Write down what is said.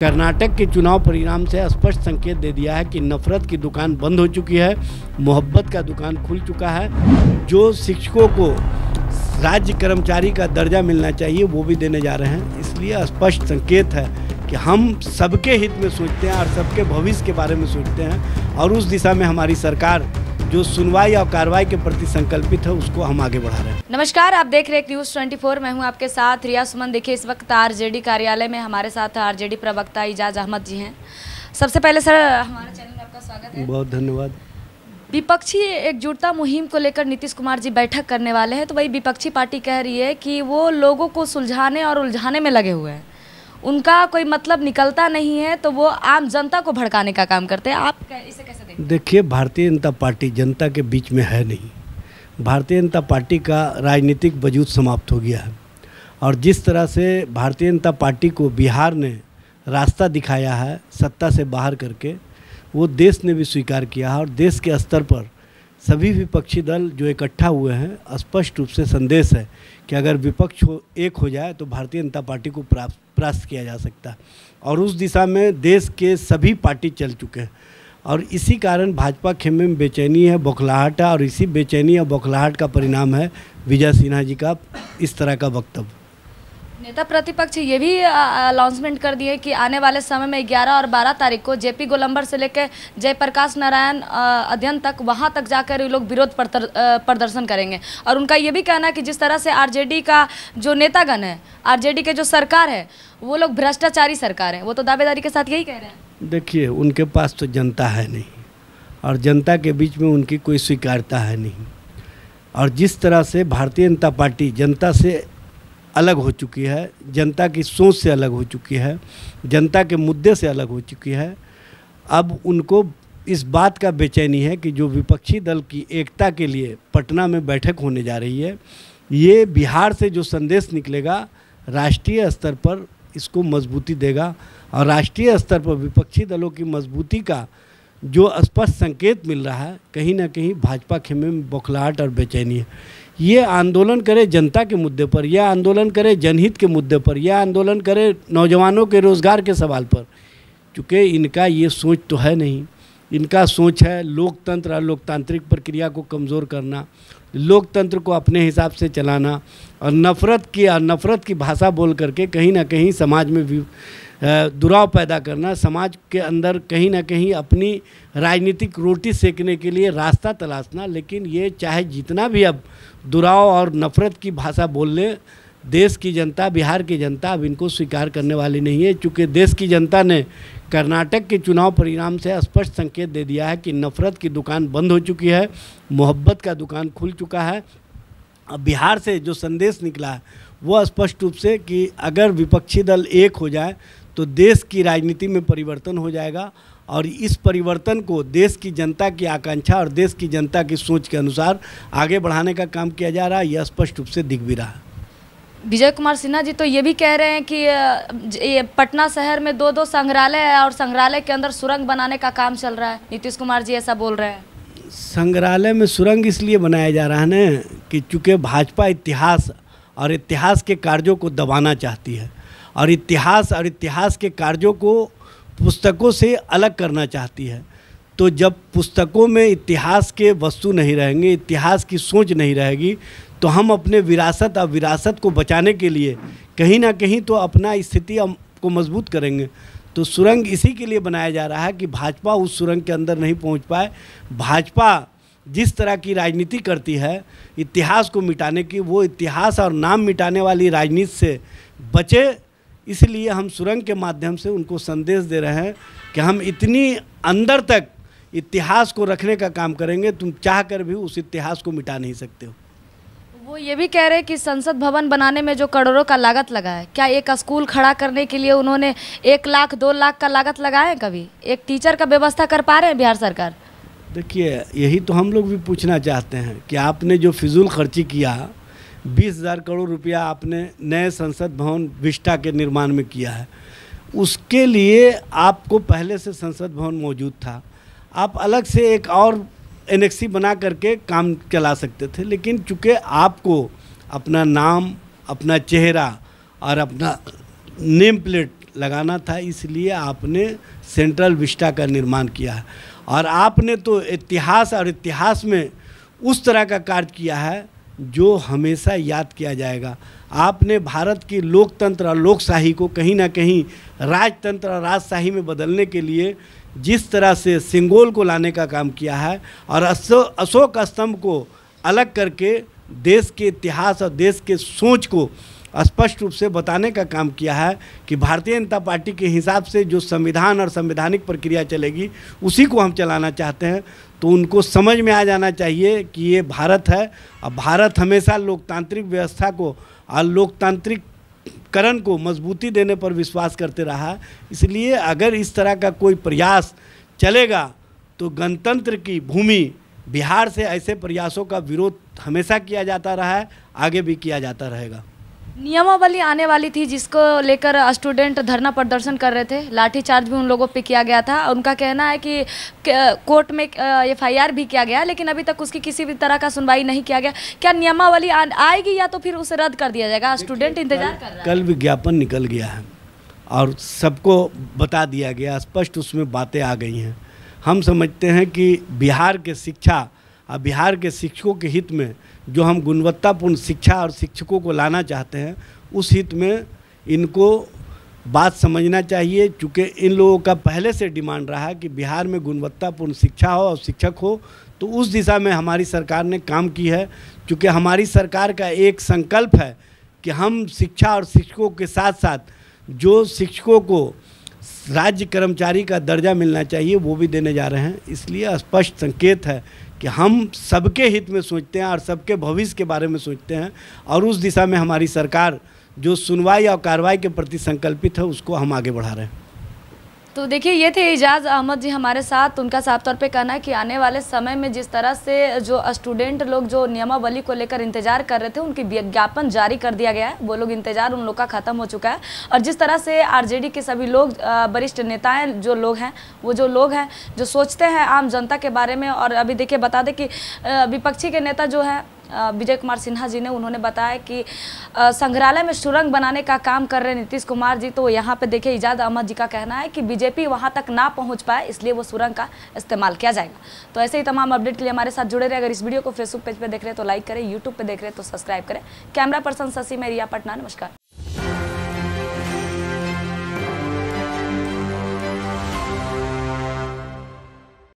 कर्नाटक के चुनाव परिणाम से स्पष्ट संकेत दे दिया है कि नफरत की दुकान बंद हो चुकी है मोहब्बत का दुकान खुल चुका है जो शिक्षकों को राज्य कर्मचारी का दर्जा मिलना चाहिए वो भी देने जा रहे हैं इसलिए स्पष्ट संकेत है कि हम सबके हित में सोचते हैं और सबके भविष्य के बारे में सोचते हैं और उस दिशा में हमारी सरकार जो सुनवाई और कार्रवाई के प्रति संकल्पित है उसको हम आगे बढ़ा रहे हैं नमस्कार आप देख रहे न्यूज 24 मैं हूं आपके साथ रिया सुमन देखिए इस वक्त आरजेडी कार्यालय में हमारे साथ आरजेडी प्रवक्ता इजाज अहमद जी हैं सबसे पहले सर हमारे चैनल में आपका स्वागत है बहुत धन्यवाद विपक्षी एकजुटता मुहिम को लेकर नीतीश कुमार जी बैठक करने वाले हैं तो वही विपक्षी पार्टी कह रही है कि वो लोगों को सुलझाने और उलझाने में लगे हुए हैं उनका कोई मतलब निकलता नहीं है तो वो आम जनता को भड़काने का काम करते हैं आप इसे कैसे देखिए भारतीय जनता पार्टी जनता के बीच में है नहीं भारतीय जनता पार्टी का राजनीतिक वजूद समाप्त हो गया है और जिस तरह से भारतीय जनता पार्टी को बिहार ने रास्ता दिखाया है सत्ता से बाहर करके वो देश ने भी स्वीकार किया है और देश के स्तर पर सभी विपक्षी दल जो इकट्ठा हुए हैं स्पष्ट रूप से संदेश है कि अगर विपक्ष हो एक हो जाए तो भारतीय जनता पार्टी को प्राप्त परास्त किया जा सकता है और उस दिशा में देश के सभी पार्टी चल चुके हैं और इसी कारण भाजपा खेमे में बेचैनी है बौखलाहट है और इसी बेचैनी और बौखलाहट का परिणाम है विजय सिन्हा जी का इस तरह का वक्तव्य नेता प्रतिपक्ष ये भी अनाउंसमेंट कर दिए कि आने वाले समय में 11 और 12 तारीख को जेपी गोलंबर से लेकर जयप्रकाश नारायण अध्ययन तक वहां तक जाकर ये लोग विरोध प्रदर्शन करेंगे और उनका ये भी कहना है कि जिस तरह से आरजेडी का जो नेतागण है आरजेडी के जो सरकार है वो लोग भ्रष्टाचारी सरकार है वो तो दावेदारी के साथ यही कह रहे हैं देखिए उनके पास तो जनता है नहीं और जनता के बीच में उनकी कोई स्वीकारता है नहीं और जिस तरह से भारतीय जनता पार्टी जनता से अलग हो चुकी है जनता की सोच से अलग हो चुकी है जनता के मुद्दे से अलग हो चुकी है अब उनको इस बात का बेचैनी है कि जो विपक्षी दल की एकता के लिए पटना में बैठक होने जा रही है ये बिहार से जो संदेश निकलेगा राष्ट्रीय स्तर पर इसको मजबूती देगा और राष्ट्रीय स्तर पर विपक्षी दलों की मजबूती का जो स्पष्ट संकेत मिल रहा है कहीं ना कहीं भाजपा खेमे में बौखलाहट और बेचैनी है ये आंदोलन करे जनता के मुद्दे पर यह आंदोलन करे जनहित के मुद्दे पर यह आंदोलन करे नौजवानों के रोज़गार के सवाल पर चूँकि इनका ये सोच तो है नहीं इनका सोच है लोकतंत्र और लोकतांत्रिक प्रक्रिया को कमज़ोर करना लोकतंत्र को अपने हिसाब से चलाना और नफ़रत की और नफ़रत की भाषा बोल करके कहीं ना कहीं समाज में भी दुराव पैदा करना समाज के अंदर कहीं ना कहीं अपनी राजनीतिक रोटी सेकने के लिए रास्ता तलाशना लेकिन ये चाहे जितना भी अब दुराव और नफ़रत की भाषा बोल लें देश की जनता बिहार की जनता अब इनको स्वीकार करने वाली नहीं है चूँकि देश की जनता ने कर्नाटक के चुनाव परिणाम से स्पष्ट संकेत दे दिया है कि नफ़रत की दुकान बंद हो चुकी है मोहब्बत का दुकान खुल चुका है अब बिहार से जो संदेश निकला है वह स्पष्ट रूप से कि अगर विपक्षी दल एक हो जाए तो देश की राजनीति में परिवर्तन हो जाएगा और इस परिवर्तन को देश की जनता की आकांक्षा और देश की जनता की सोच के अनुसार आगे बढ़ाने का काम किया जा रहा है यह स्पष्ट रूप से दिख भी रहा है विजय कुमार सिन्हा जी तो ये भी कह रहे हैं कि ये पटना शहर में दो दो संग्रहालय है और संग्रहालय के अंदर सुरंग बनाने का काम चल रहा है नीतीश कुमार जी ऐसा बोल रहे हैं संग्रहालय में सुरंग इसलिए बनाया जा रहा है न कि चूँकि भाजपा इतिहास और इतिहास के कार्यों को दबाना चाहती है और इतिहास और इतिहास के कार्यों को पुस्तकों से अलग करना चाहती है तो जब पुस्तकों में इतिहास के वस्तु नहीं रहेंगे इतिहास की सोच नहीं रहेगी तो हम अपने विरासत और विरासत को बचाने के लिए कहीं ना कहीं तो अपना स्थिति को मजबूत करेंगे तो सुरंग इसी के लिए बनाया जा रहा है कि भाजपा उस सुरंग के अंदर नहीं पहुंच पाए भाजपा जिस तरह की राजनीति करती है इतिहास को मिटाने की वो इतिहास और नाम मिटाने वाली राजनीति से बचे इसलिए हम सुरंग के माध्यम से उनको संदेश दे रहे हैं कि हम इतनी अंदर तक इतिहास को रखने का काम करेंगे तुम चाह कर भी उस इतिहास को मिटा नहीं सकते हो वो ये भी कह रहे हैं कि संसद भवन बनाने में जो करोड़ों का लागत लगा है क्या एक स्कूल खड़ा करने के लिए उन्होंने एक लाख दो लाख का लागत लगाए कभी एक टीचर का व्यवस्था कर पा रहे हैं बिहार सरकार देखिए यही तो हम लोग भी पूछना चाहते हैं कि आपने जो फिजूल खर्ची किया बीस हज़ार करोड़ रुपया आपने नए संसद भवन विस्टा के निर्माण में किया है उसके लिए आपको पहले से संसद भवन मौजूद था आप अलग से एक और एनएक्सी बना करके काम चला सकते थे लेकिन चूँकि आपको अपना नाम अपना चेहरा और अपना नेम प्लेट लगाना था इसलिए आपने सेंट्रल विस्टा का निर्माण किया है और आपने तो इतिहास और इतिहास में उस तरह का कार्य किया है जो हमेशा याद किया जाएगा आपने भारत की लोकतंत्र और लोकशाही को कहीं ना कहीं राजतंत्र और राजशाही में बदलने के लिए जिस तरह से सिंगोल को लाने का काम किया है और अशो अशोक स्तंभ को अलग करके देश के इतिहास और देश के सोच को स्पष्ट रूप से बताने का काम किया है कि भारतीय जनता पार्टी के हिसाब से जो संविधान और संवैधानिक प्रक्रिया चलेगी उसी को हम चलाना चाहते हैं तो उनको समझ में आ जाना चाहिए कि ये भारत है और भारत हमेशा लोकतांत्रिक व्यवस्था को और लोकतांत्रिक करण को मजबूती देने पर विश्वास करते रहा इसलिए अगर इस तरह का कोई प्रयास चलेगा तो गणतंत्र की भूमि बिहार से ऐसे प्रयासों का विरोध हमेशा किया जाता रहा है आगे भी किया जाता रहेगा नियमावली आने वाली थी जिसको लेकर स्टूडेंट धरना प्रदर्शन कर रहे थे लाठीचार्ज भी उन लोगों पे किया गया था उनका कहना है कि कोर्ट में एफआईआर भी किया गया लेकिन अभी तक उसकी किसी भी तरह का सुनवाई नहीं किया गया क्या नियमावली आएगी या तो फिर उसे रद्द कर दिया जाएगा स्टूडेंट इंतजार कर रहा कल विज्ञापन निकल गया है और सबको बता दिया गया स्पष्ट उसमें बातें आ गई हैं हम समझते हैं कि बिहार के शिक्षा और बिहार के शिक्षकों के हित में जो हम गुणवत्तापूर्ण शिक्षा और शिक्षकों को लाना चाहते हैं उस हित में इनको बात समझना चाहिए चूँकि इन लोगों का पहले से डिमांड रहा कि बिहार में गुणवत्तापूर्ण शिक्षा हो और शिक्षक हो तो उस दिशा में हमारी सरकार ने काम की है चूँकि हमारी सरकार का एक संकल्प है कि हम शिक्षा और शिक्षकों के साथ साथ जो शिक्षकों को राज्य कर्मचारी का दर्जा मिलना चाहिए वो भी देने जा रहे हैं इसलिए स्पष्ट संकेत है कि हम सबके हित में सोचते हैं और सबके भविष्य के बारे में सोचते हैं और उस दिशा में हमारी सरकार जो सुनवाई और कार्रवाई के प्रति संकल्पित है उसको हम आगे बढ़ा रहे हैं तो देखिए ये थे एजाज अहमद जी हमारे साथ उनका साफ तौर पे कहना है कि आने वाले समय में जिस तरह से जो स्टूडेंट लोग जो नियमावली को लेकर इंतजार कर रहे थे उनकी विज्ञापन जारी कर दिया गया है वो लोग इंतजार उन लोग का खत्म हो चुका है और जिस तरह से आरजेडी के सभी लोग वरिष्ठ नेताएं जो लोग हैं वो जो लोग हैं जो सोचते हैं आम जनता के बारे में और अभी देखिए बता दें कि विपक्षी के नेता जो है विजय कुमार सिन्हा जी ने उन्होंने बताया कि संग्रहालय में सुरंग बनाने का काम कर रहे नीतीश कुमार जी तो यहाँ पे देखिए इजाद अहमद जी का कहना है कि बीजेपी वहाँ तक ना पहुँच पाए इसलिए वो सुरंग का इस्तेमाल किया जाएगा तो ऐसे ही तमाम अपडेट के लिए हमारे साथ जुड़े रहे अगर इस वीडियो को फेसबुक पेज पर देख रहे हैं तो लाइक करें यूट्यूब पर देख रहे हैं तो सब्सक्राइब करें कैमरा पर्सन शशि मेरिया पटना नमस्कार